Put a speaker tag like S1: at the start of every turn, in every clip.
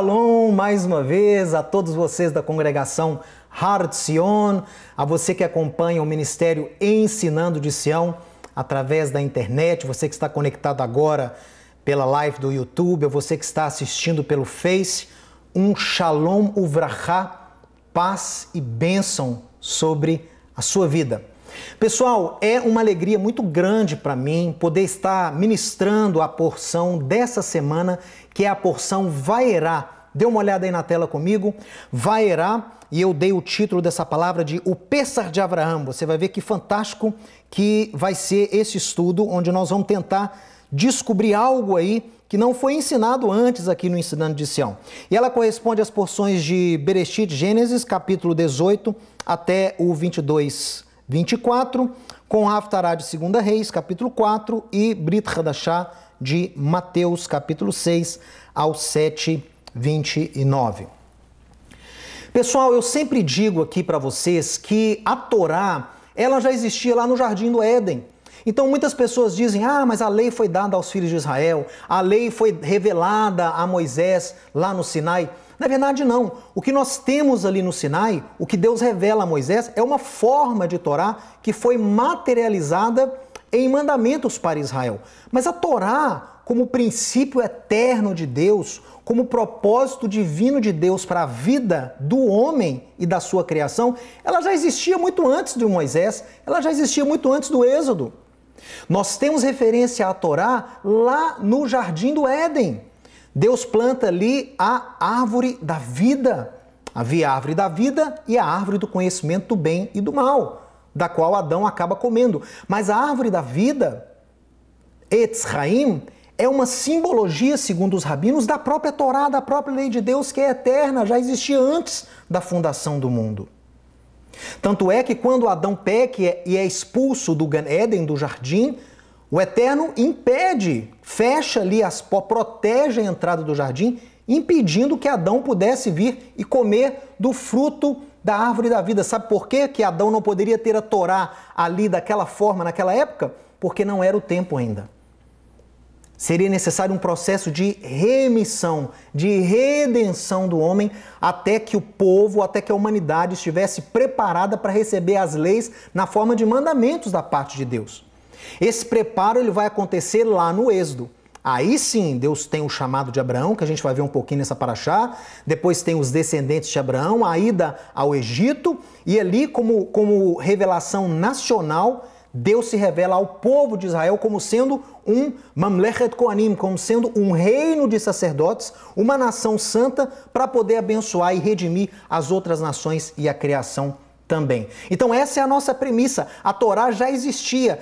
S1: Shalom mais uma vez a todos vocês da congregação Hard Sion, a você que acompanha o ministério Ensinando de Sião através da internet, você que está conectado agora pela live do YouTube, a você que está assistindo pelo Face, um Shalom Uvraha, paz e bênção sobre a sua vida. Pessoal, é uma alegria muito grande para mim poder estar ministrando a porção dessa semana, que é a porção Vaerá. Dê uma olhada aí na tela comigo. Vaerá, e eu dei o título dessa palavra de O Pessar de Abraão. Você vai ver que fantástico que vai ser esse estudo, onde nós vamos tentar descobrir algo aí que não foi ensinado antes aqui no Ensinando de Sião. E ela corresponde às porções de Berechit Gênesis, capítulo 18 até o 22. 24, com Haftará de 2 Reis, capítulo 4, e Brit Hadashah de Mateus, capítulo 6, ao 7, 29. Pessoal, eu sempre digo aqui para vocês que a Torá, ela já existia lá no Jardim do Éden. Então muitas pessoas dizem: ah, mas a lei foi dada aos filhos de Israel, a lei foi revelada a Moisés lá no Sinai. Na verdade, não. O que nós temos ali no Sinai, o que Deus revela a Moisés, é uma forma de Torá que foi materializada em mandamentos para Israel. Mas a Torá, como princípio eterno de Deus, como propósito divino de Deus para a vida do homem e da sua criação, ela já existia muito antes de Moisés, ela já existia muito antes do Êxodo. Nós temos referência à Torá lá no Jardim do Éden. Deus planta ali a árvore da vida. Havia a árvore da vida e a árvore do conhecimento do bem e do mal, da qual Adão acaba comendo. Mas a árvore da vida, Etzraim, é uma simbologia, segundo os rabinos, da própria Torá, da própria lei de Deus, que é eterna, já existia antes da fundação do mundo. Tanto é que quando Adão peca e é, é expulso do Gan do jardim, o Eterno impede, fecha ali as protege a entrada do jardim, impedindo que Adão pudesse vir e comer do fruto da árvore da vida. Sabe por quê que Adão não poderia ter a Torá ali daquela forma, naquela época? Porque não era o tempo ainda. Seria necessário um processo de remissão, de redenção do homem, até que o povo, até que a humanidade estivesse preparada para receber as leis na forma de mandamentos da parte de Deus. Esse preparo ele vai acontecer lá no Êxodo. Aí sim, Deus tem o chamado de Abraão, que a gente vai ver um pouquinho nessa paraxá. Depois tem os descendentes de Abraão, a ida ao Egito. E ali, como, como revelação nacional, Deus se revela ao povo de Israel como sendo um Mamlechet Koanim, como sendo um reino de sacerdotes, uma nação santa, para poder abençoar e redimir as outras nações e a criação também. Então, essa é a nossa premissa. A Torá já existia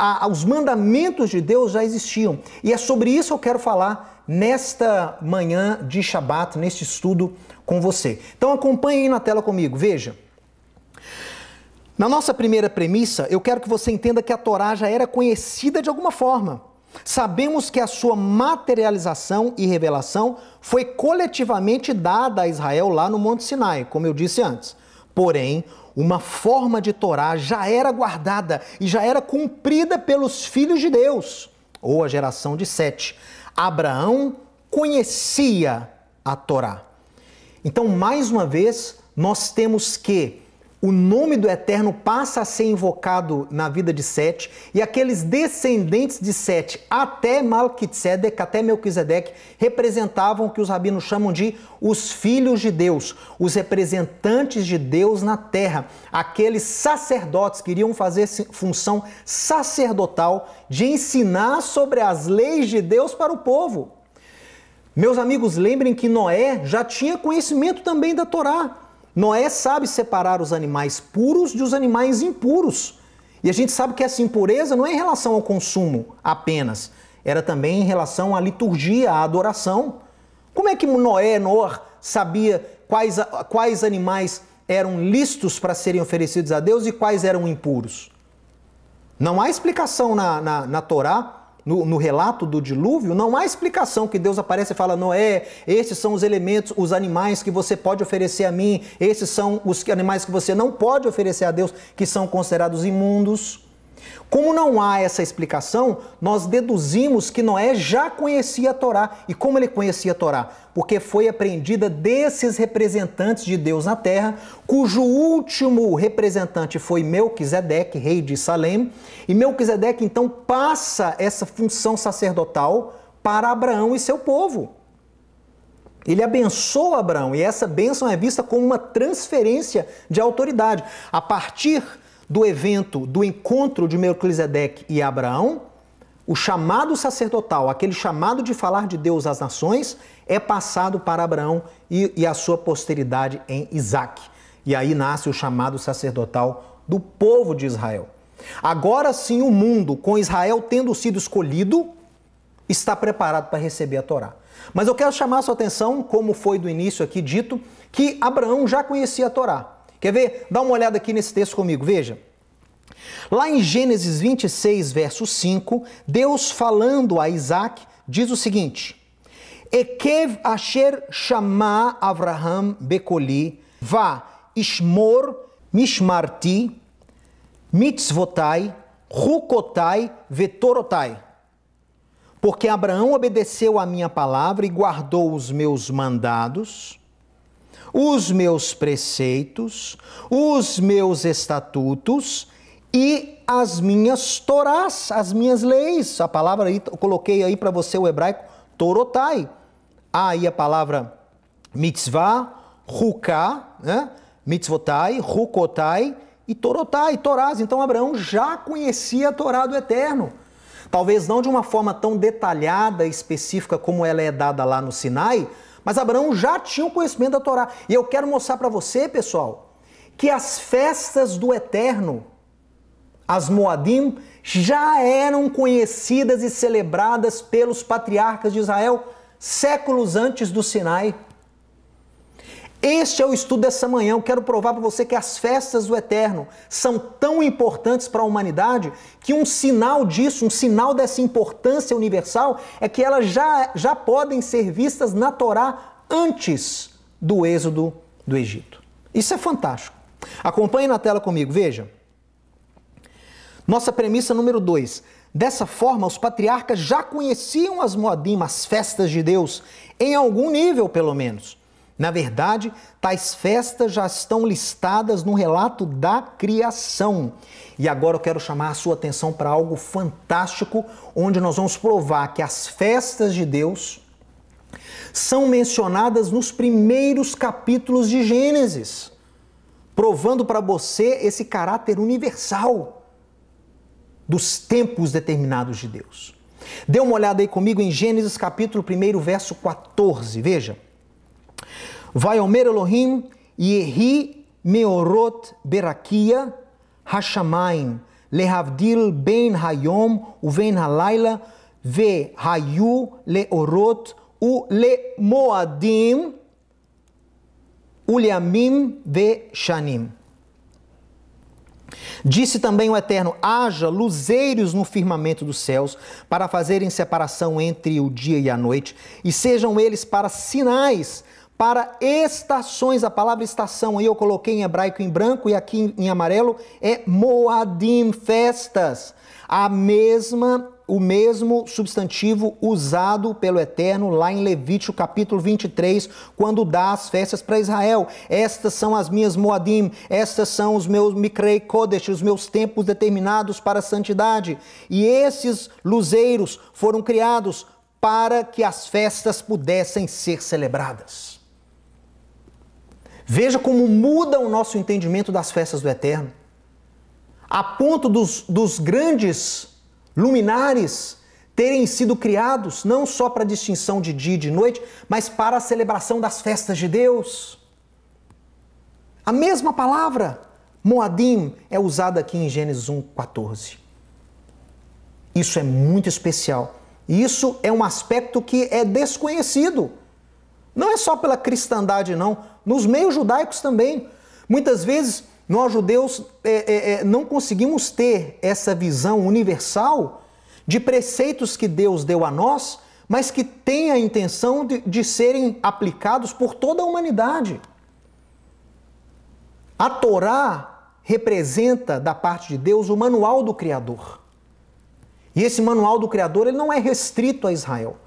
S1: a, os mandamentos de Deus já existiam. E é sobre isso que eu quero falar nesta manhã de Shabat, neste estudo com você. Então acompanhe aí na tela comigo, veja. Na nossa primeira premissa, eu quero que você entenda que a Torá já era conhecida de alguma forma. Sabemos que a sua materialização e revelação foi coletivamente dada a Israel lá no Monte Sinai, como eu disse antes. Porém, uma forma de Torá já era guardada e já era cumprida pelos filhos de Deus, ou a geração de Sete. Abraão conhecia a Torá. Então, mais uma vez, nós temos que o nome do Eterno passa a ser invocado na vida de Sete, e aqueles descendentes de Sete, até Malkitzedek, até Melquisedec, representavam o que os rabinos chamam de os filhos de Deus, os representantes de Deus na terra, aqueles sacerdotes que iriam fazer função sacerdotal de ensinar sobre as leis de Deus para o povo. Meus amigos, lembrem que Noé já tinha conhecimento também da Torá. Noé sabe separar os animais puros de os animais impuros. E a gente sabe que essa impureza não é em relação ao consumo apenas, era também em relação à liturgia, à adoração. Como é que Noé, Noor, sabia quais, quais animais eram listos para serem oferecidos a Deus e quais eram impuros? Não há explicação na, na, na Torá no, no, relato do dilúvio, não há explicação que Deus aparece e fala: Noé, esses são os elementos, os animais que você pode oferecer a mim, esses são os animais que você não pode oferecer a Deus, que são considerados imundos. Como não há essa explicação, nós deduzimos que Noé já conhecia a Torá. E como ele conhecia a Torá? Porque foi apreendida desses representantes de Deus na terra, cujo último representante foi Melquisedeque, rei de Salem. E Melquisedeque então passa essa função sacerdotal para Abraão e seu povo. Ele abençoa Abraão e essa bênção é vista como uma transferência de autoridade. A partir do evento do encontro de Melquisedeque e Abraão, o chamado sacerdotal, aquele chamado de falar de Deus às nações, é passado para Abraão e, e a sua posteridade em Isaac. E aí nasce o chamado sacerdotal do povo de Israel. Agora sim, o mundo, com Israel tendo sido escolhido, está preparado para receber a Torá. Mas eu quero chamar a sua atenção, como foi do início aqui dito, que Abraão já conhecia a Torá. Quer ver? Dá uma olhada aqui nesse texto comigo, veja. Lá em Gênesis 26, verso 5, Deus falando a Isaac diz o seguinte: Ekev asher chamá Avraham becoli, vá ishmor mishmarti, mitzvotai, rukotai, vetorotai. Porque Abraão obedeceu a minha palavra e guardou os meus mandados, os meus preceitos, os meus estatutos e as minhas torás, as minhas leis. A palavra aí, eu coloquei aí para você o hebraico torotai. Há aí a palavra mitzvah, ruká, né? mitzvotai, rukotai e torotai, torás. Então Abraão já conhecia a Torá do Eterno. Talvez não de uma forma tão detalhada e específica como ela é dada lá no Sinai, mas Abraão já tinha o conhecimento da Torá. E eu quero mostrar para você, pessoal, que as festas do Eterno, as Moadim, já eram conhecidas e celebradas pelos patriarcas de Israel séculos antes do Sinai. Este é o estudo dessa manhã. Eu quero provar para você que as festas do Eterno são tão importantes para a humanidade que um sinal disso, um sinal dessa importância universal, é que elas já, já podem ser vistas na Torá antes do êxodo do Egito. Isso é fantástico. Acompanhe na tela comigo, veja. Nossa premissa número 2. Dessa forma, os patriarcas já conheciam as moadim, as festas de Deus, em algum nível pelo menos. Na verdade, tais festas já estão listadas no relato da criação. E agora eu quero chamar a sua atenção para algo fantástico, onde nós vamos provar que as festas de Deus são mencionadas nos primeiros capítulos de Gênesis, provando para você esse caráter universal dos tempos determinados de Deus. Dê uma olhada aí comigo em Gênesis capítulo 1, verso 14. Veja. Vayomer Elohim Yehi Meorot Berakia Hashamaim Lehavdil Ben Hayom Uven Halaila Ve Hayu Leorot U Le Moadim Uliamim Ve Shanim Disse também o Eterno: haja luzeiros no firmamento dos céus, para fazerem separação entre o dia e a noite, e sejam eles para sinais para estações. A palavra estação aí eu coloquei em hebraico em branco e aqui em amarelo é moadim, festas. A mesma o mesmo substantivo usado pelo Eterno lá em Levítico capítulo 23, quando dá as festas para Israel. Estas são as minhas Moadim, estas são os meus Mikrei Kodesh, os meus tempos determinados para a santidade. E esses luzeiros foram criados para que as festas pudessem ser celebradas. Veja como muda o nosso entendimento das festas do Eterno. A ponto dos, dos grandes luminares terem sido criados não só para a distinção de dia e de noite, mas para a celebração das festas de Deus. A mesma palavra, Moadim, é usada aqui em Gênesis 1,14. Isso é muito especial. Isso é um aspecto que é desconhecido não é só pela cristandade, não. Nos meios judaicos também. Muitas vezes nós judeus é, é, é, não conseguimos ter essa visão universal de preceitos que Deus deu a nós, mas que tem a intenção de, de serem aplicados por toda a humanidade. A Torá representa, da parte de Deus, o manual do Criador. E esse manual do Criador ele não é restrito a Israel.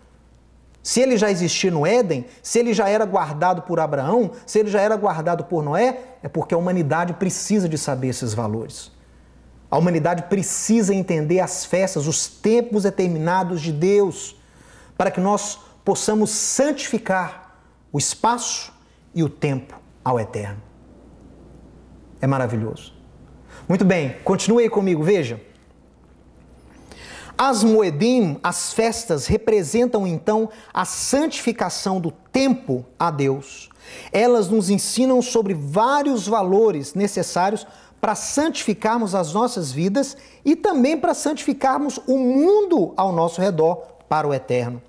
S1: Se ele já existia no Éden, se ele já era guardado por Abraão, se ele já era guardado por Noé, é porque a humanidade precisa de saber esses valores. A humanidade precisa entender as festas, os tempos determinados de Deus, para que nós possamos santificar o espaço e o tempo ao eterno. É maravilhoso. Muito bem, continue aí comigo, veja. As moedim, as festas, representam então a santificação do tempo a Deus. Elas nos ensinam sobre vários valores necessários para santificarmos as nossas vidas e também para santificarmos o mundo ao nosso redor para o eterno.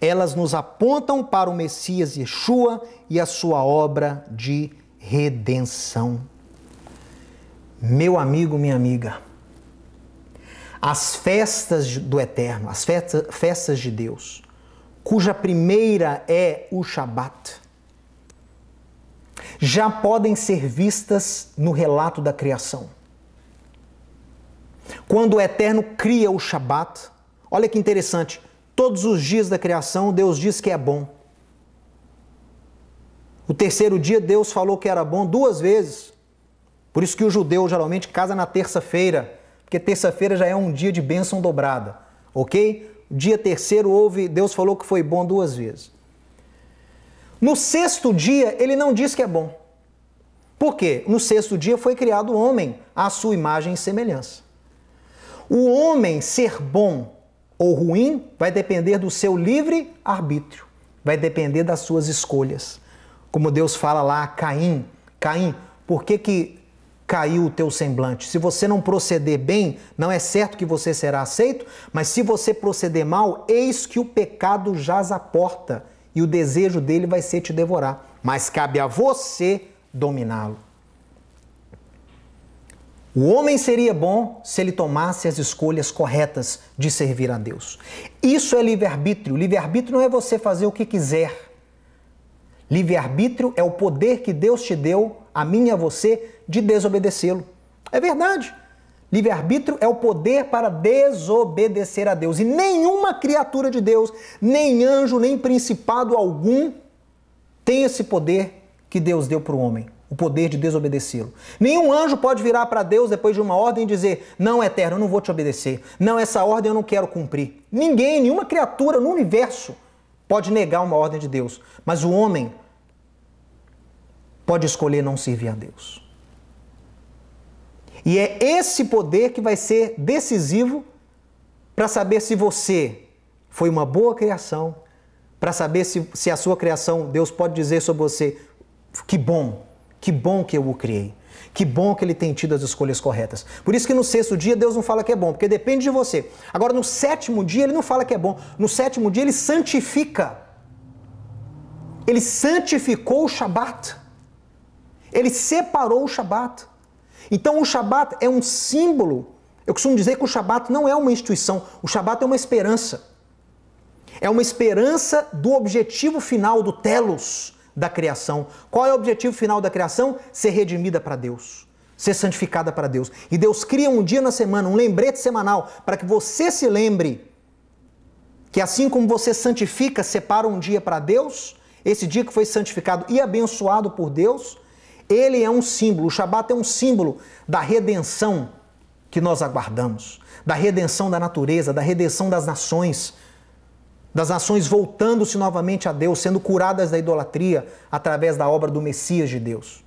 S1: Elas nos apontam para o Messias Yeshua e a sua obra de redenção. Meu amigo, minha amiga, as festas do Eterno, as festas de Deus, cuja primeira é o Shabat, já podem ser vistas no relato da criação. Quando o Eterno cria o Shabat, olha que interessante, todos os dias da criação Deus diz que é bom. O terceiro dia Deus falou que era bom duas vezes. Por isso que o judeu geralmente casa na terça-feira porque terça-feira já é um dia de bênção dobrada, ok? Dia terceiro houve, Deus falou que foi bom duas vezes. No sexto dia, ele não diz que é bom. Por quê? No sexto dia foi criado o homem, à sua imagem e semelhança. O homem ser bom ou ruim vai depender do seu livre arbítrio, vai depender das suas escolhas. Como Deus fala lá a Caim, Caim, por que, que caiu o teu semblante. Se você não proceder bem, não é certo que você será aceito, mas se você proceder mal, eis que o pecado jaz à porta e o desejo dele vai ser te devorar. Mas cabe a você dominá-lo. O homem seria bom se ele tomasse as escolhas corretas de servir a Deus. Isso é livre-arbítrio. Livre-arbítrio não é você fazer o que quiser. Livre-arbítrio é o poder que Deus te deu, a mim e a você, de desobedecê-lo. É verdade. Livre-arbítrio é o poder para desobedecer a Deus. E nenhuma criatura de Deus, nem anjo, nem principado algum, tem esse poder que Deus deu para o homem o poder de desobedecê-lo. Nenhum anjo pode virar para Deus depois de uma ordem e dizer: Não, eterno, eu não vou te obedecer. Não, essa ordem eu não quero cumprir. Ninguém, nenhuma criatura no universo pode negar uma ordem de Deus, mas o homem pode escolher não servir a Deus. E é esse poder que vai ser decisivo para saber se você foi uma boa criação, para saber se, se a sua criação, Deus pode dizer sobre você: que bom, que bom que eu o criei. Que bom que ele tem tido as escolhas corretas. Por isso que no sexto dia Deus não fala que é bom, porque depende de você. Agora, no sétimo dia, ele não fala que é bom. No sétimo dia, ele santifica. Ele santificou o Shabat. Ele separou o Shabat. Então, o Shabat é um símbolo. Eu costumo dizer que o Shabat não é uma instituição, o Shabat é uma esperança. É uma esperança do objetivo final, do telos, da criação. Qual é o objetivo final da criação? Ser redimida para Deus, ser santificada para Deus. E Deus cria um dia na semana, um lembrete semanal, para que você se lembre que assim como você santifica, separa um dia para Deus, esse dia que foi santificado e abençoado por Deus, ele é um símbolo, o Shabat é um símbolo da redenção que nós aguardamos, da redenção da natureza, da redenção das nações, das nações voltando-se novamente a Deus, sendo curadas da idolatria através da obra do Messias de Deus.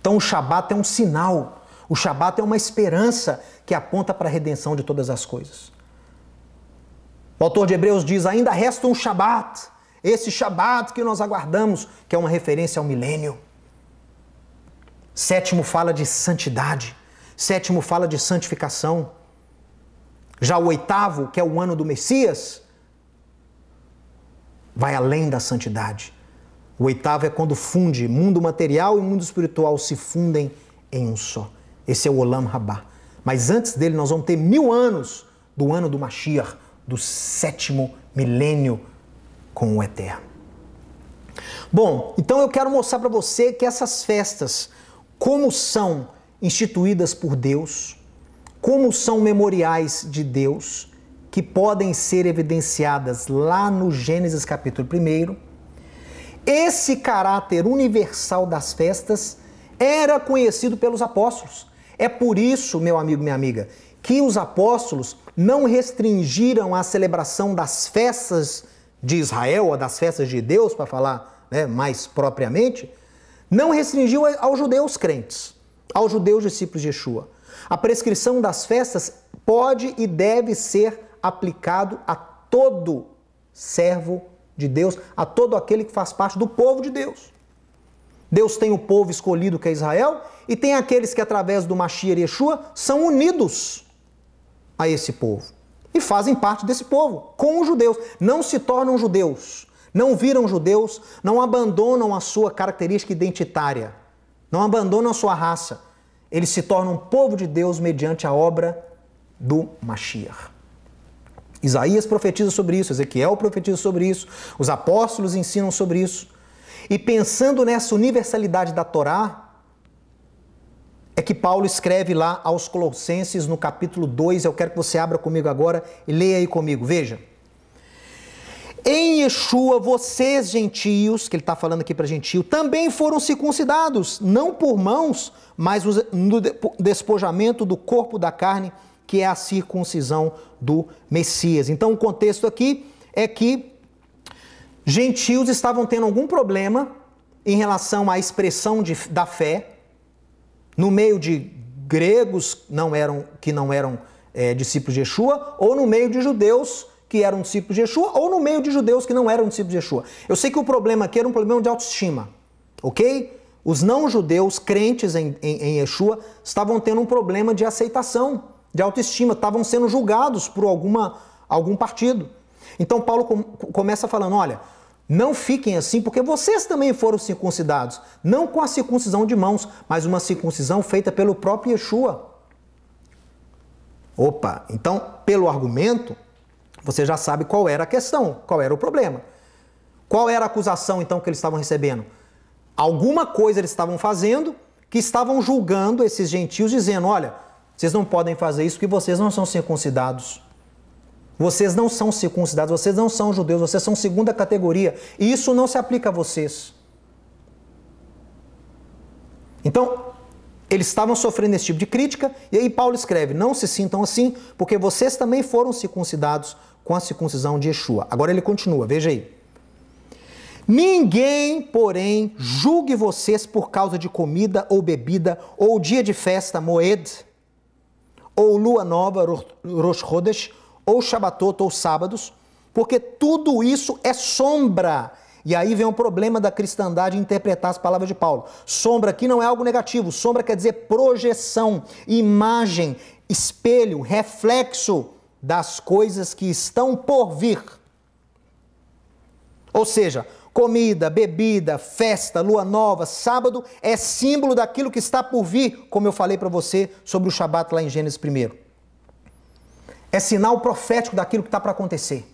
S1: Então o Shabat é um sinal, o Shabat é uma esperança que aponta para a redenção de todas as coisas. O autor de Hebreus diz: ainda resta um Shabat, esse Shabat que nós aguardamos, que é uma referência ao milênio. Sétimo fala de santidade, sétimo fala de santificação. Já o oitavo, que é o ano do Messias, vai além da santidade. O oitavo é quando funde mundo material e mundo espiritual se fundem em um só. Esse é o Olam Rabá. Mas antes dele, nós vamos ter mil anos do ano do Mashiach, do sétimo milênio com o Eterno. Bom, então eu quero mostrar para você que essas festas, como são instituídas por Deus, como são memoriais de Deus que podem ser evidenciadas lá no Gênesis capítulo 1, esse caráter universal das festas era conhecido pelos apóstolos. É por isso, meu amigo, minha amiga, que os apóstolos não restringiram a celebração das festas de Israel ou das festas de Deus, para falar né, mais propriamente, não restringiu aos judeus crentes, aos judeus discípulos de Yeshua. A prescrição das festas pode e deve ser aplicado a todo servo de Deus, a todo aquele que faz parte do povo de Deus. Deus tem o povo escolhido que é Israel e tem aqueles que através do Mashiach e Yeshua são unidos a esse povo e fazem parte desse povo, com os judeus, não se tornam judeus, não viram judeus, não abandonam a sua característica identitária, não abandonam a sua raça. Eles se tornam povo de Deus mediante a obra do Mashiach. Isaías profetiza sobre isso, Ezequiel profetiza sobre isso, os apóstolos ensinam sobre isso. E pensando nessa universalidade da Torá, é que Paulo escreve lá aos Colossenses no capítulo 2, eu quero que você abra comigo agora e leia aí comigo, veja. Em Yeshua, vocês gentios, que ele está falando aqui para gentio, também foram circuncidados, não por mãos, mas no despojamento do corpo da carne, que é a circuncisão do Messias. Então, o contexto aqui é que gentios estavam tendo algum problema em relação à expressão de, da fé no meio de gregos não eram, que não eram é, discípulos de Yeshua, ou no meio de judeus que eram discípulos de Yeshua, ou no meio de judeus que não eram discípulos de Yeshua. Eu sei que o problema aqui era um problema de autoestima, ok? Os não-judeus, crentes em, em, em Yeshua, estavam tendo um problema de aceitação de autoestima, estavam sendo julgados por alguma, algum partido. Então Paulo com, começa falando: olha, não fiquem assim, porque vocês também foram circuncidados, não com a circuncisão de mãos, mas uma circuncisão feita pelo próprio Yeshua. Opa, então, pelo argumento, você já sabe qual era a questão, qual era o problema. Qual era a acusação então que eles estavam recebendo? Alguma coisa eles estavam fazendo que estavam julgando esses gentios, dizendo: olha, vocês não podem fazer isso porque vocês não são circuncidados. Vocês não são circuncidados, vocês não são judeus, vocês são segunda categoria. E isso não se aplica a vocês. Então, eles estavam sofrendo esse tipo de crítica, e aí Paulo escreve: Não se sintam assim, porque vocês também foram circuncidados com a circuncisão de Yeshua. Agora ele continua, veja aí. Ninguém, porém, julgue vocês por causa de comida ou bebida, ou dia de festa, moed, ou lua nova, Rosh Chodesh, ou Shabatot, ou sábados, porque tudo isso é sombra. E aí vem o problema da cristandade interpretar as palavras de Paulo. Sombra aqui não é algo negativo, sombra quer dizer projeção, imagem, espelho, reflexo das coisas que estão por vir. Ou seja, Comida, bebida, festa, lua nova, sábado é símbolo daquilo que está por vir, como eu falei para você sobre o Shabat lá em Gênesis 1. É sinal profético daquilo que está para acontecer.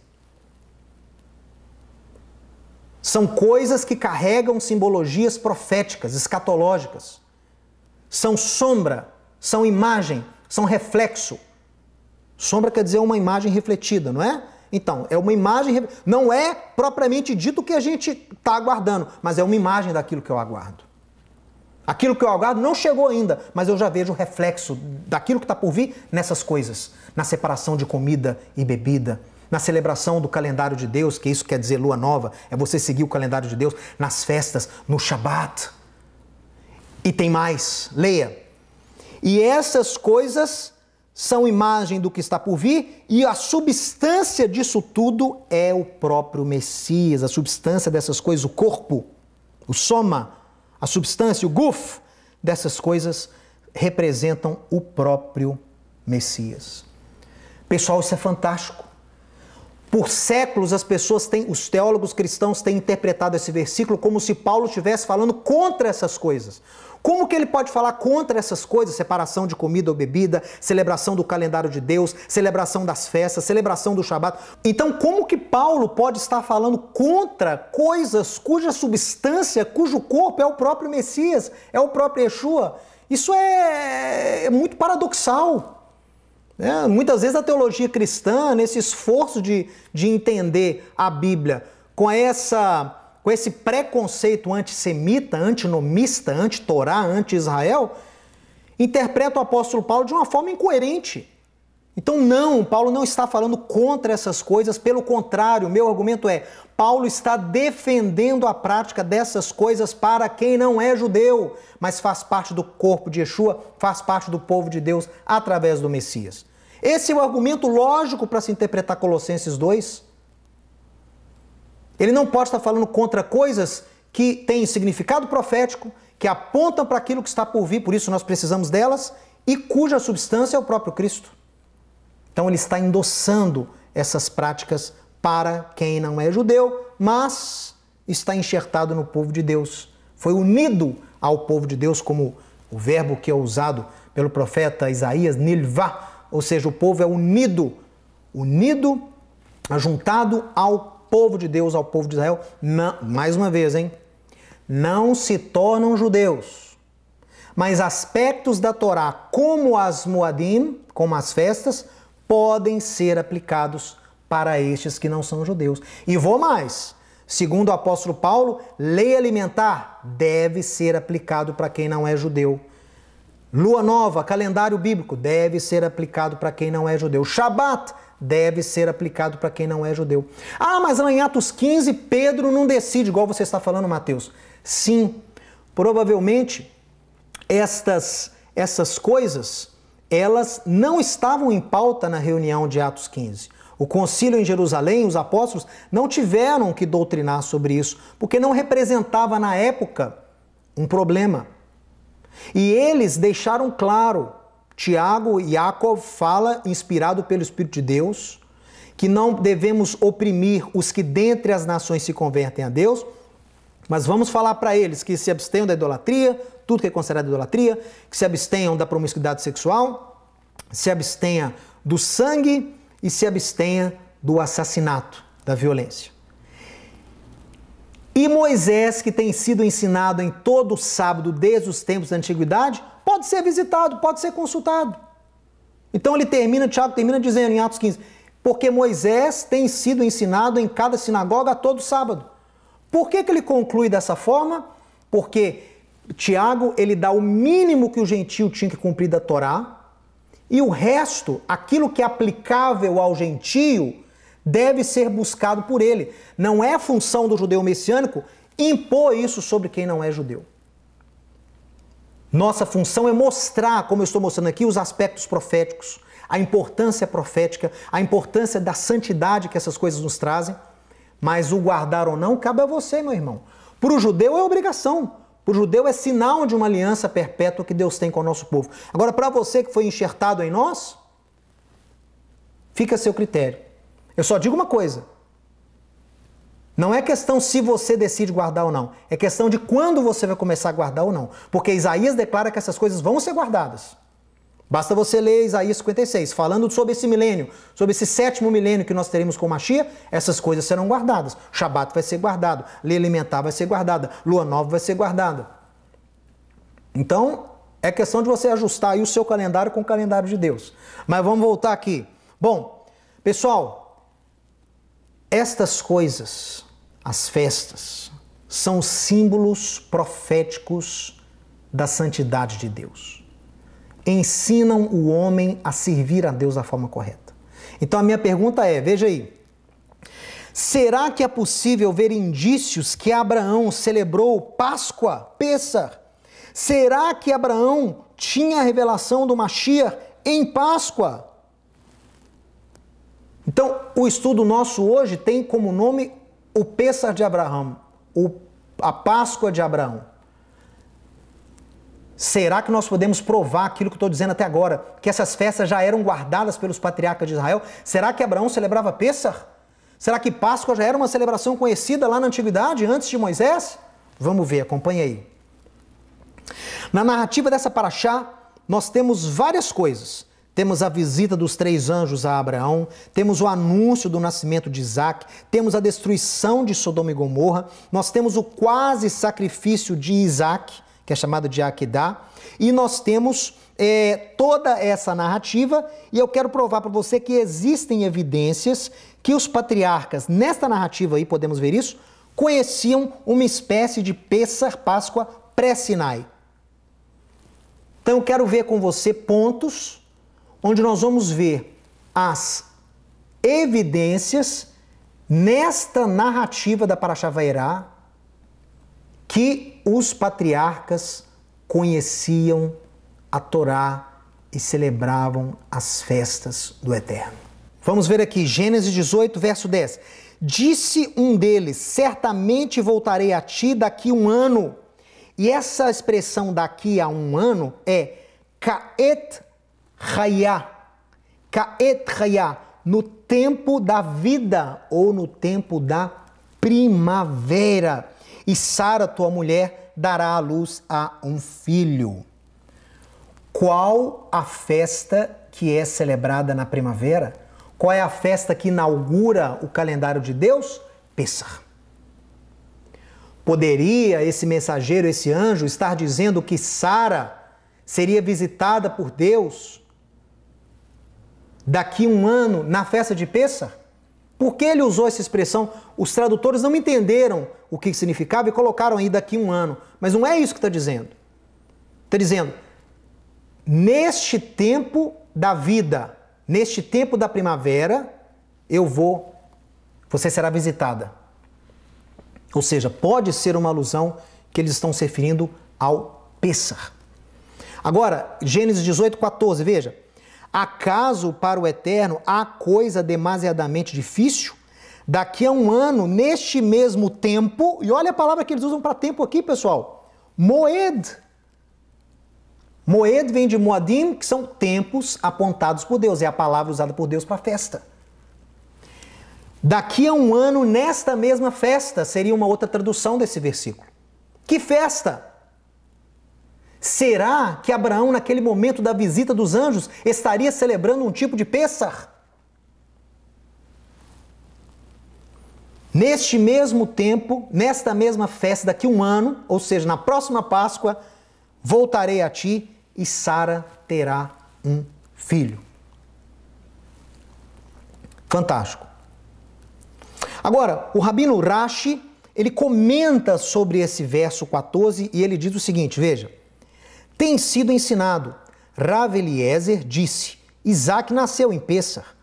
S1: São coisas que carregam simbologias proféticas, escatológicas. São sombra, são imagem, são reflexo. Sombra quer dizer uma imagem refletida, não é? Então, é uma imagem, não é propriamente dito o que a gente está aguardando, mas é uma imagem daquilo que eu aguardo. Aquilo que eu aguardo não chegou ainda, mas eu já vejo o reflexo daquilo que está por vir nessas coisas, na separação de comida e bebida, na celebração do calendário de Deus, que isso quer dizer lua nova, é você seguir o calendário de Deus, nas festas, no Shabat. E tem mais, leia. E essas coisas são imagem do que está por vir e a substância disso tudo é o próprio Messias, a substância dessas coisas, o corpo, o soma, a substância, o guf dessas coisas representam o próprio Messias. Pessoal, isso é fantástico. Por séculos as pessoas têm, os teólogos cristãos têm interpretado esse versículo como se Paulo estivesse falando contra essas coisas. Como que ele pode falar contra essas coisas? Separação de comida ou bebida, celebração do calendário de Deus, celebração das festas, celebração do Shabat. Então, como que Paulo pode estar falando contra coisas cuja substância, cujo corpo é o próprio Messias, é o próprio Yeshua? Isso é, é muito paradoxal. Né? Muitas vezes a teologia cristã, nesse esforço de, de entender a Bíblia com essa com esse preconceito antissemita, antinomista, anti-Torá, anti-Israel, interpreta o apóstolo Paulo de uma forma incoerente. Então, não, Paulo não está falando contra essas coisas, pelo contrário, meu argumento é: Paulo está defendendo a prática dessas coisas para quem não é judeu, mas faz parte do corpo de Yeshua, faz parte do povo de Deus através do Messias. Esse é o argumento lógico para se interpretar Colossenses 2. Ele não pode estar falando contra coisas que têm significado profético, que apontam para aquilo que está por vir, por isso nós precisamos delas, e cuja substância é o próprio Cristo. Então ele está endossando essas práticas para quem não é judeu, mas está enxertado no povo de Deus. Foi unido ao povo de Deus, como o verbo que é usado pelo profeta Isaías, nilvá, ou seja, o povo é unido, unido, ajuntado ao povo de Deus, ao povo de Israel, não, mais uma vez, hein? Não se tornam judeus. Mas aspectos da Torá, como as Moadim, como as festas, podem ser aplicados para estes que não são judeus. E vou mais. Segundo o apóstolo Paulo, lei alimentar deve ser aplicado para quem não é judeu. Lua nova, calendário bíblico, deve ser aplicado para quem não é judeu. Shabat deve ser aplicado para quem não é judeu. Ah, mas lá em Atos 15, Pedro não decide, igual você está falando, Mateus. Sim, provavelmente estas, essas coisas, elas não estavam em pauta na reunião de Atos 15. O concílio em Jerusalém, os apóstolos não tiveram que doutrinar sobre isso, porque não representava na época um problema. E eles deixaram claro Tiago, Jacob fala, inspirado pelo Espírito de Deus, que não devemos oprimir os que dentre as nações se convertem a Deus, mas vamos falar para eles que se abstenham da idolatria, tudo que é considerado idolatria, que se abstenham da promiscuidade sexual, se abstenha do sangue e se abstenha do assassinato, da violência. E Moisés, que tem sido ensinado em todo sábado desde os tempos da antiguidade, pode ser visitado, pode ser consultado. Então ele termina, Tiago termina dizendo em Atos 15, porque Moisés tem sido ensinado em cada sinagoga a todo sábado. Por que, que ele conclui dessa forma? Porque Tiago ele dá o mínimo que o gentio tinha que cumprir da Torá, e o resto, aquilo que é aplicável ao gentio, deve ser buscado por ele. Não é função do judeu messiânico impor isso sobre quem não é judeu. Nossa função é mostrar, como eu estou mostrando aqui, os aspectos proféticos, a importância profética, a importância da santidade que essas coisas nos trazem. Mas o guardar ou não cabe a você, meu irmão. Para o judeu é obrigação. Para o judeu é sinal de uma aliança perpétua que Deus tem com o nosso povo. Agora, para você que foi enxertado em nós, fica a seu critério. Eu só digo uma coisa: não é questão se você decide guardar ou não, é questão de quando você vai começar a guardar ou não. Porque Isaías declara que essas coisas vão ser guardadas. Basta você ler Isaías 56, falando sobre esse milênio, sobre esse sétimo milênio que nós teremos com Machia, essas coisas serão guardadas. Shabat vai ser guardado, lei alimentar vai ser guardada, lua nova vai ser guardada. Então, é questão de você ajustar o seu calendário com o calendário de Deus. Mas vamos voltar aqui. Bom, pessoal, estas coisas, as festas, são símbolos proféticos da santidade de Deus. Ensinam o homem a servir a Deus da forma correta. Então a minha pergunta é: veja aí. Será que é possível ver indícios que Abraão celebrou Páscoa, Pessah? Será que Abraão tinha a revelação do Mashiach em Páscoa? Então, o estudo nosso hoje tem como nome o Pessar de Abraão, o, a Páscoa de Abraão. Será que nós podemos provar aquilo que estou dizendo até agora, que essas festas já eram guardadas pelos patriarcas de Israel? Será que Abraão celebrava Pessar? Será que Páscoa já era uma celebração conhecida lá na antiguidade, antes de Moisés? Vamos ver, acompanha aí. Na narrativa dessa paraxá, nós temos várias coisas. Temos a visita dos três anjos a Abraão, temos o anúncio do nascimento de Isaac, temos a destruição de Sodoma e Gomorra, nós temos o quase sacrifício de Isaac, que é chamado de Aquidá, e nós temos é, toda essa narrativa, e eu quero provar para você que existem evidências que os patriarcas, nesta narrativa aí, podemos ver isso, conheciam uma espécie de Pessar Páscoa pré-Sinai. Então eu quero ver com você pontos onde nós vamos ver as evidências nesta narrativa da Parashavairá que os patriarcas conheciam a Torá e celebravam as festas do Eterno. Vamos ver aqui, Gênesis 18, verso 10. Disse um deles: Certamente voltarei a ti daqui um ano. E essa expressão daqui a um ano é kaet Hayá. Kaet Raya, No tempo da vida ou no tempo da primavera. E Sara, tua mulher, dará à luz a um filho. Qual a festa que é celebrada na primavera? Qual é a festa que inaugura o calendário de Deus? Pessah. Poderia esse mensageiro, esse anjo, estar dizendo que Sara seria visitada por Deus daqui um ano na festa de Pêssar? Por que ele usou essa expressão? Os tradutores não entenderam o que significava e colocaram aí daqui um ano. Mas não é isso que está dizendo. Está dizendo, neste tempo da vida, neste tempo da primavera, eu vou, você será visitada. Ou seja, pode ser uma alusão que eles estão se referindo ao Pêssar. Agora, Gênesis 18, 14, veja. Acaso para o Eterno há coisa demasiadamente difícil? Daqui a um ano, neste mesmo tempo, e olha a palavra que eles usam para tempo aqui, pessoal: Moed. Moed vem de Moadim, que são tempos apontados por Deus, é a palavra usada por Deus para festa. Daqui a um ano, nesta mesma festa, seria uma outra tradução desse versículo. Que festa? Será que Abraão, naquele momento da visita dos anjos, estaria celebrando um tipo de pêssar? Neste mesmo tempo, nesta mesma festa, daqui um ano, ou seja, na próxima Páscoa, voltarei a ti e Sara terá um filho. Fantástico. Agora, o Rabino Rashi, ele comenta sobre esse verso 14 e ele diz o seguinte, veja tem sido ensinado. Rav Eliezer disse: Isaac nasceu em Pêssar.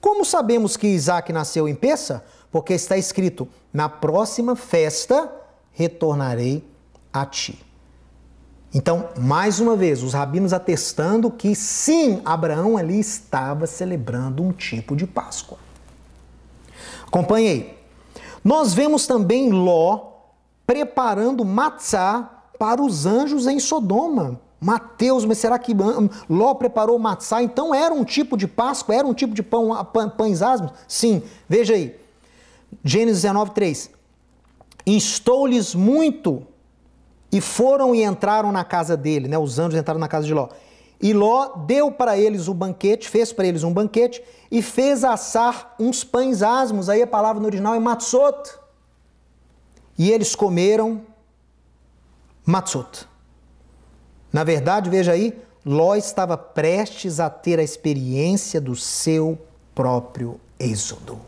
S1: Como sabemos que Isaac nasceu em Pêssar? Porque está escrito: Na próxima festa retornarei a ti. Então, mais uma vez, os rabinos atestando que sim, Abraão ali estava celebrando um tipo de Páscoa. Acompanhe aí. Nós vemos também Ló preparando matzá para os anjos em Sodoma. Mateus, mas será que Ló preparou matzá? Então era um tipo de Páscoa, era um tipo de pão, pães asmos? Sim, veja aí. Gênesis 19, 3. Instou-lhes muito e foram e entraram na casa dele, né? Os anjos entraram na casa de Ló. E Ló deu para eles o banquete, fez para eles um banquete e fez assar uns pães asmos. Aí a palavra no original é matzot. E eles comeram matzot. Na verdade, veja aí, Ló estava prestes a ter a experiência do seu próprio êxodo.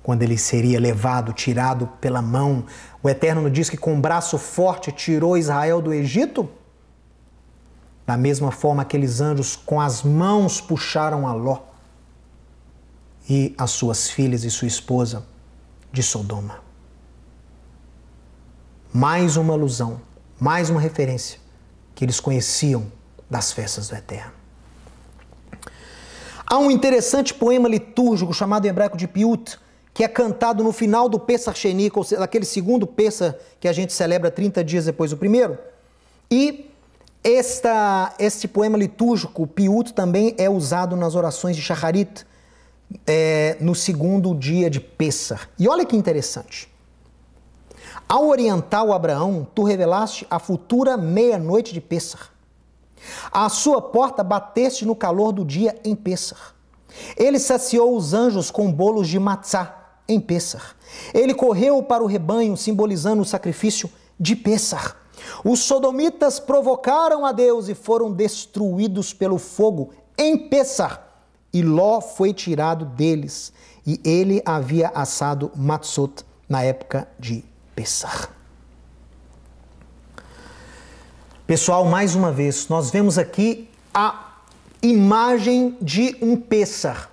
S1: Quando ele seria levado, tirado pela mão, o Eterno nos diz que com um braço forte tirou Israel do Egito. Da mesma forma, aqueles anjos com as mãos puxaram a Ló e as suas filhas e sua esposa de Sodoma mais uma alusão, mais uma referência que eles conheciam das festas do Eterno. Há um interessante poema litúrgico chamado em hebraico de Piut, que é cantado no final do Pesach Shenik, ou seja, aquele segundo Pesach que a gente celebra 30 dias depois do primeiro. E esta, este poema litúrgico, Piut, também é usado nas orações de Shacharit, é, no segundo dia de Pesach. E olha que interessante. Ao orientar o Abraão, tu revelaste a futura meia-noite de Pêssar. À sua porta bateste no calor do dia em Pêssar. Ele saciou os anjos com bolos de matzá em Pêssar. Ele correu para o rebanho, simbolizando o sacrifício de Pêssar. Os sodomitas provocaram a Deus e foram destruídos pelo fogo em Pêssar. E Ló foi tirado deles, e ele havia assado matzot na época de pensar. Pessoal, mais uma vez, nós vemos aqui a imagem de um Pessar.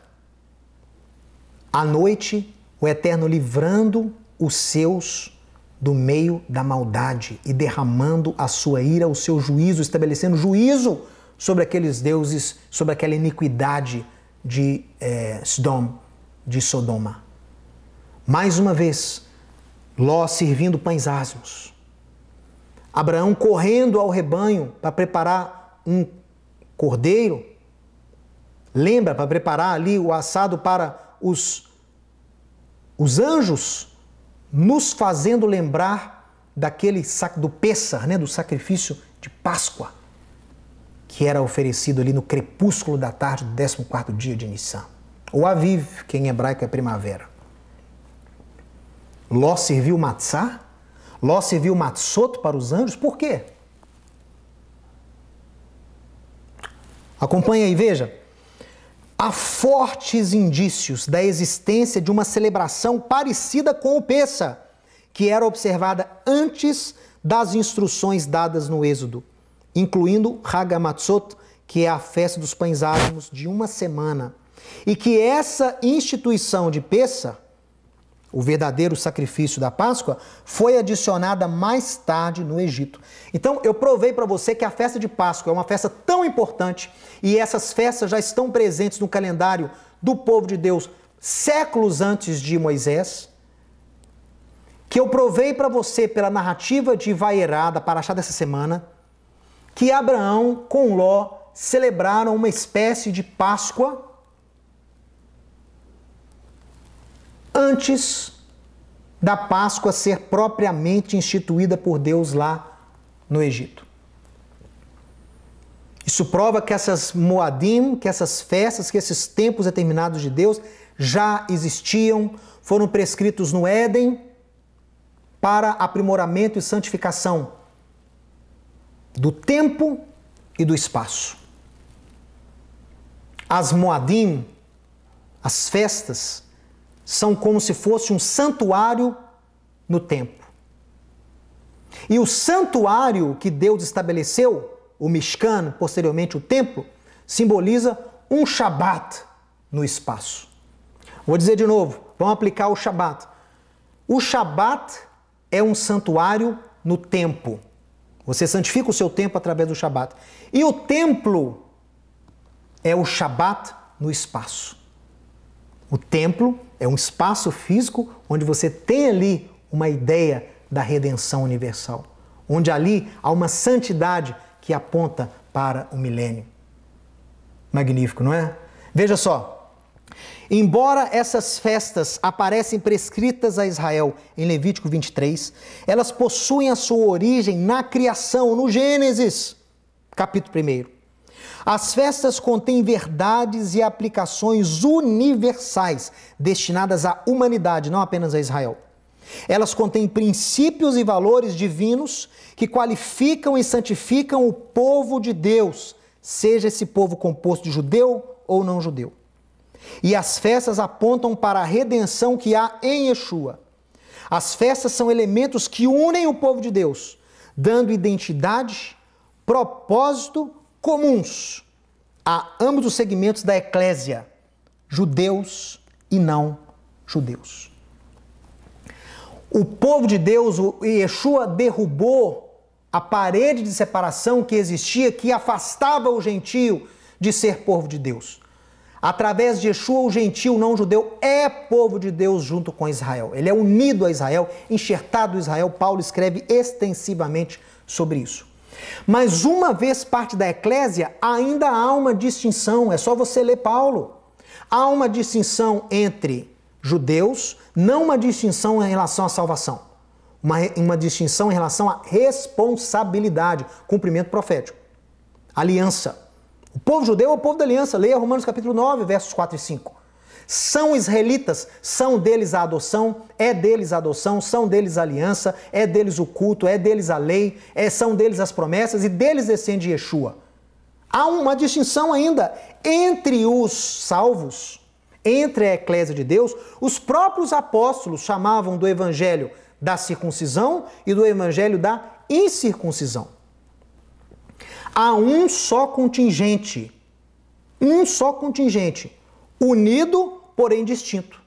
S1: À noite, o Eterno livrando os seus do meio da maldade e derramando a sua ira, o seu juízo, estabelecendo juízo sobre aqueles deuses, sobre aquela iniquidade de eh, de Sodoma. Mais uma vez, Ló servindo pães ázimos; Abraão correndo ao rebanho para preparar um cordeiro. Lembra para preparar ali o assado para os os anjos, nos fazendo lembrar daquele saco do Pêssar, né, do sacrifício de Páscoa, que era oferecido ali no crepúsculo da tarde do 14 dia de Nissan. Ou Aviv, que em hebraico é primavera. Ló serviu matzá? Ló serviu Matsoto para os anjos? Por quê? Acompanhe aí, veja. Há fortes indícios da existência de uma celebração parecida com o Pessa, que era observada antes das instruções dadas no Êxodo, incluindo Hagamatzot, que é a festa dos pães ázimos de uma semana, e que essa instituição de Pessa o verdadeiro sacrifício da Páscoa, foi adicionada mais tarde no Egito. Então, eu provei para você que a festa de Páscoa é uma festa tão importante e essas festas já estão presentes no calendário do povo de Deus séculos antes de Moisés. Que eu provei para você pela narrativa de Vaerá, da Paraxá dessa semana, que Abraão com Ló celebraram uma espécie de Páscoa antes da Páscoa ser propriamente instituída por Deus lá no Egito. Isso prova que essas Moadim, que essas festas, que esses tempos determinados de Deus já existiam, foram prescritos no Éden para aprimoramento e santificação do tempo e do espaço. As Moadim, as festas, são como se fosse um santuário no tempo E o santuário que Deus estabeleceu, o Mishkan, posteriormente o templo, simboliza um Shabat no espaço. Vou dizer de novo, vamos aplicar o Shabat. O Shabat é um santuário no tempo. Você santifica o seu tempo através do Shabat. E o templo é o Shabat no espaço. O templo é um espaço físico onde você tem ali uma ideia da redenção universal, onde ali há uma santidade que aponta para o milênio. Magnífico, não é? Veja só. Embora essas festas aparecem prescritas a Israel em Levítico 23, elas possuem a sua origem na criação, no Gênesis, capítulo 1. As festas contêm verdades e aplicações universais destinadas à humanidade, não apenas a Israel. Elas contêm princípios e valores divinos que qualificam e santificam o povo de Deus, seja esse povo composto de judeu ou não judeu. E as festas apontam para a redenção que há em Yeshua. As festas são elementos que unem o povo de Deus, dando identidade, propósito comuns a ambos os segmentos da eclésia, judeus e não judeus. O povo de Deus, o Yeshua derrubou a parede de separação que existia, que afastava o gentio de ser povo de Deus. Através de Yeshua, o gentio não judeu é povo de Deus junto com Israel. Ele é unido a Israel, enxertado a Israel. Paulo escreve extensivamente sobre isso. Mas uma vez parte da eclésia, ainda há uma distinção, é só você ler Paulo. Há uma distinção entre judeus, não uma distinção em relação à salvação, uma, uma distinção em relação à responsabilidade, cumprimento profético, aliança. O povo judeu é o povo da aliança, leia Romanos capítulo 9, versos 4 e 5. São israelitas, são deles a adoção, é deles a adoção, são deles a aliança, é deles o culto, é deles a lei, é, são deles as promessas e deles descende Yeshua. Há uma distinção ainda entre os salvos, entre a eclésia de Deus, os próprios apóstolos chamavam do evangelho da circuncisão e do evangelho da incircuncisão. Há um só contingente, um só contingente, unido porém distinto: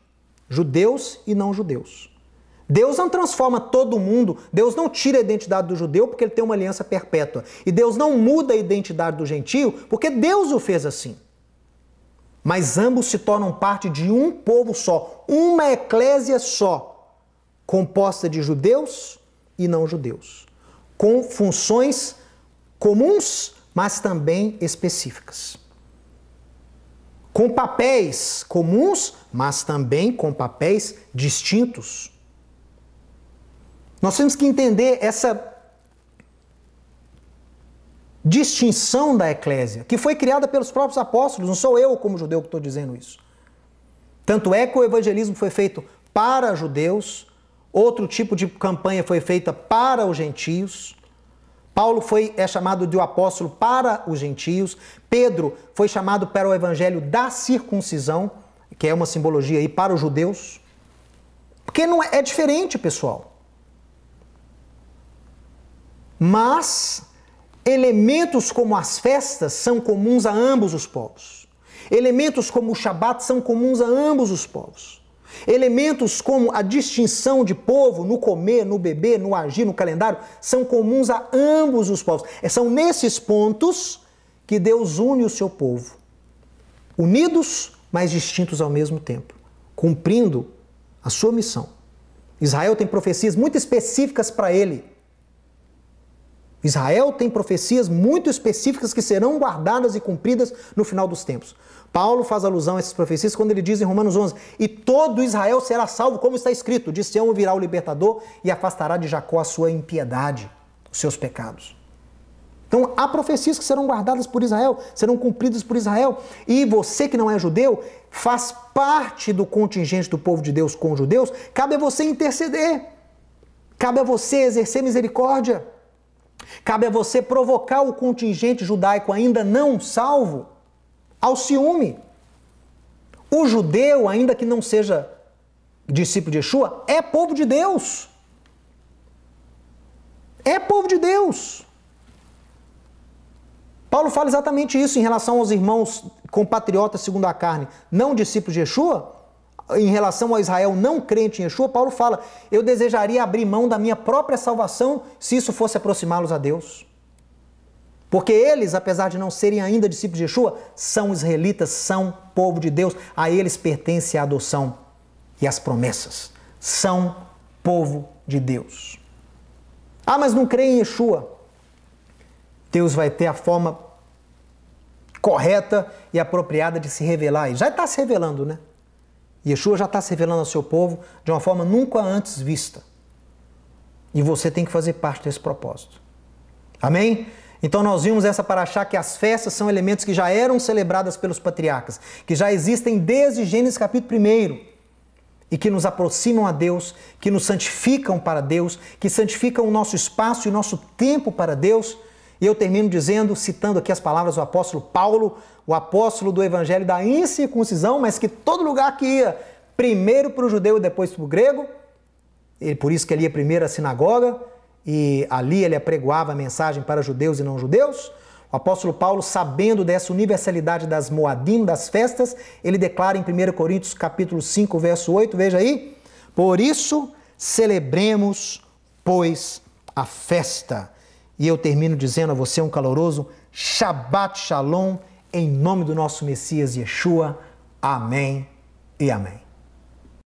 S1: judeus e não judeus. Deus não transforma todo mundo, Deus não tira a identidade do judeu porque ele tem uma aliança perpétua. E Deus não muda a identidade do gentio porque Deus o fez assim. Mas ambos se tornam parte de um povo só, uma eclésia só, composta de judeus e não judeus, com funções comuns, mas também específicas com papéis comuns, mas também com papéis distintos. Nós temos que entender essa distinção da eclésia, que foi criada pelos próprios apóstolos, não sou eu como judeu que estou dizendo isso. Tanto é que o evangelismo foi feito para judeus, outro tipo de campanha foi feita para os gentios. Paulo foi, é chamado de o apóstolo para os gentios, Pedro foi chamado para o evangelho da circuncisão, que é uma simbologia aí para os judeus. Porque não é, é diferente, pessoal. Mas elementos como as festas são comuns a ambos os povos. Elementos como o Shabat são comuns a ambos os povos. Elementos como a distinção de povo no comer, no beber, no agir, no calendário, são comuns a ambos os povos. É, são nesses pontos que Deus une o seu povo, unidos, mas distintos ao mesmo tempo, cumprindo a sua missão. Israel tem profecias muito específicas para ele. Israel tem profecias muito específicas que serão guardadas e cumpridas no final dos tempos. Paulo faz alusão a essas profecias quando ele diz em Romanos 11: E todo Israel será salvo, como está escrito: De Sião virá o libertador e afastará de Jacó a sua impiedade, os seus pecados. Então, há profecias que serão guardadas por Israel, serão cumpridas por Israel. E você que não é judeu, faz parte do contingente do povo de Deus com os judeus, cabe a você interceder, cabe a você exercer misericórdia, cabe a você provocar o contingente judaico ainda não salvo ao ciúme. O judeu, ainda que não seja discípulo de Yeshua, é povo de Deus. É povo de Deus. Paulo fala exatamente isso em relação aos irmãos compatriotas segundo a carne, não discípulos de Yeshua. Em relação a Israel não crente em Yeshua, Paulo fala: Eu desejaria abrir mão da minha própria salvação se isso fosse aproximá-los a Deus. Porque eles, apesar de não serem ainda discípulos de Yeshua, são israelitas, são povo de Deus, a eles pertence a adoção e as promessas. São povo de Deus. Ah, mas não crê em Yeshua. Deus vai ter a forma correta e apropriada de se revelar. E já está se revelando, né? Yeshua já está se revelando ao seu povo de uma forma nunca antes vista. E você tem que fazer parte desse propósito. Amém? Então nós vimos essa paraxá que as festas são elementos que já eram celebradas pelos patriarcas, que já existem desde Gênesis capítulo 1 e que nos aproximam a Deus, que nos santificam para Deus, que santificam o nosso espaço e o nosso tempo para Deus. E eu termino dizendo, citando aqui as palavras do apóstolo Paulo, o apóstolo do evangelho da incircuncisão, mas que todo lugar que ia, primeiro para o judeu e depois para o grego, por isso que ele ia primeiro à sinagoga, e ali ele apregoava a mensagem para judeus e não judeus. O apóstolo Paulo, sabendo dessa universalidade das moadim, das festas, ele declara em 1 Coríntios capítulo 5, verso 8, veja aí, por isso celebremos, pois, a festa. E eu termino dizendo a você um caloroso Shabbat Shalom, em nome do nosso Messias Yeshua. Amém e amém.